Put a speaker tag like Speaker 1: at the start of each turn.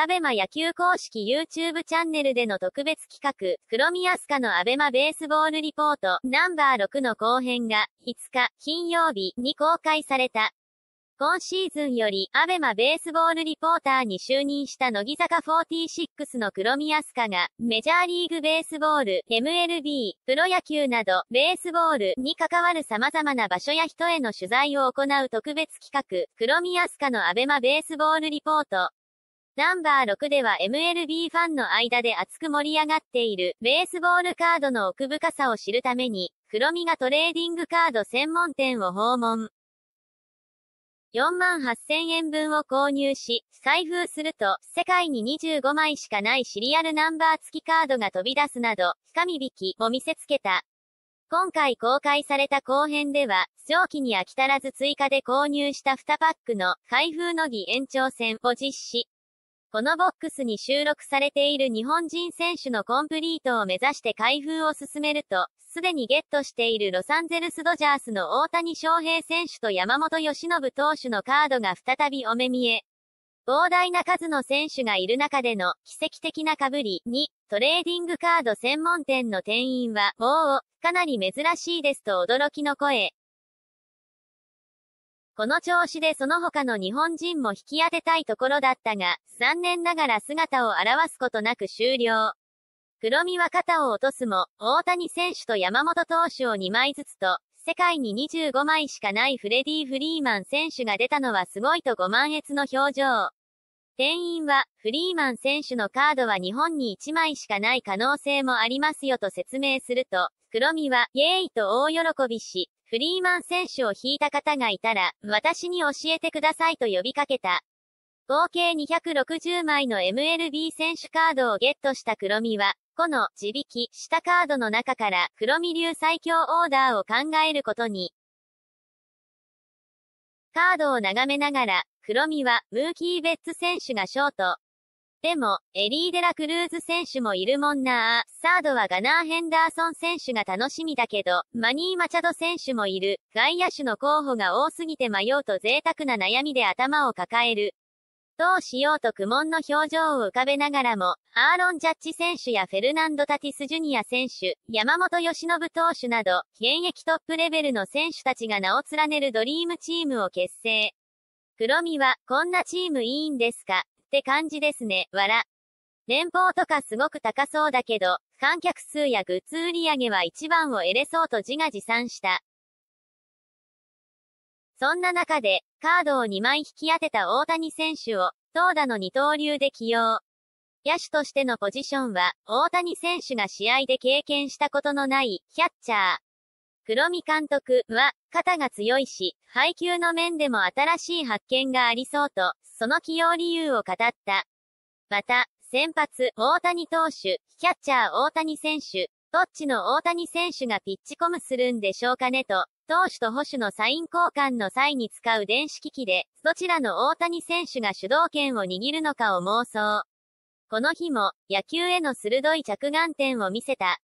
Speaker 1: アベマ野球公式 YouTube チャンネルでの特別企画、クロミアスカのアベマベースボールリポート、ナンバー6の後編が、5日、金曜日に公開された。今シーズンより、アベマベースボールリポーターに就任した乃木坂46のクロミアスカが、メジャーリーグベースボール、MLB、プロ野球など、ベースボールに関わる様々な場所や人への取材を行う特別企画、クロミアスカのアベマベースボールリポート。ナンバー6では MLB ファンの間で熱く盛り上がっている、ベースボールカードの奥深さを知るために、黒みがトレーディングカード専門店を訪問。4万8000円分を購入し、開封すると、世界に25枚しかないシリアルナンバー付きカードが飛び出すなど、深み引きを見せつけた。今回公開された後編では、上記に飽き足らず追加で購入した2パックの開封の儀延長戦を実施。このボックスに収録されている日本人選手のコンプリートを目指して開封を進めると、すでにゲットしているロサンゼルスドジャースの大谷翔平選手と山本由伸投手のカードが再びお目見え。膨大な数の選手がいる中での奇跡的な被りに、トレーディングカード専門店の店員は、おお、かなり珍しいですと驚きの声。この調子でその他の日本人も引き当てたいところだったが、残念ながら姿を現すことなく終了。黒見は肩を落とすも、大谷選手と山本投手を2枚ずつと、世界に25枚しかないフレディ・フリーマン選手が出たのはすごいとご満悦の表情。店員は、フリーマン選手のカードは日本に1枚しかない可能性もありますよと説明すると、黒見は、イェーイと大喜びし、フリーマン選手を引いた方がいたら、私に教えてくださいと呼びかけた。合計260枚の MLB 選手カードをゲットした黒見は、この地引きしたカードの中から黒見流最強オーダーを考えることに。カードを眺めながら、黒見はムーキー・ベッツ選手がショート、でも、エリー・デラ・クルーズ選手もいるもんなサードはガナー・ヘンダーソン選手が楽しみだけど、マニー・マチャド選手もいる。外野手の候補が多すぎて迷うと贅沢な悩みで頭を抱える。どうしようと苦悶の表情を浮かべながらも、アーロン・ジャッジ選手やフェルナンド・タティス・ジュニア選手、山本由伸投手など、現役トップレベルの選手たちが名を連ねるドリームチームを結成。黒みは、こんなチームいいんですかって感じですね。わら。年俸とかすごく高そうだけど、観客数やグッズ売り上げは一番を得れそうと自画自賛した。そんな中で、カードを2枚引き当てた大谷選手を、投打の二刀流で起用。野手としてのポジションは、大谷選手が試合で経験したことのない、キャッチャー。黒見監督は、肩が強いし、配球の面でも新しい発見がありそうと、その起用理由を語った。また、先発、大谷投手、キャッチャー大谷選手、どっちの大谷選手がピッチコムするんでしょうかねと、投手と保守のサイン交換の際に使う電子機器で、どちらの大谷選手が主導権を握るのかを妄想。この日も、野球への鋭い着眼点を見せた。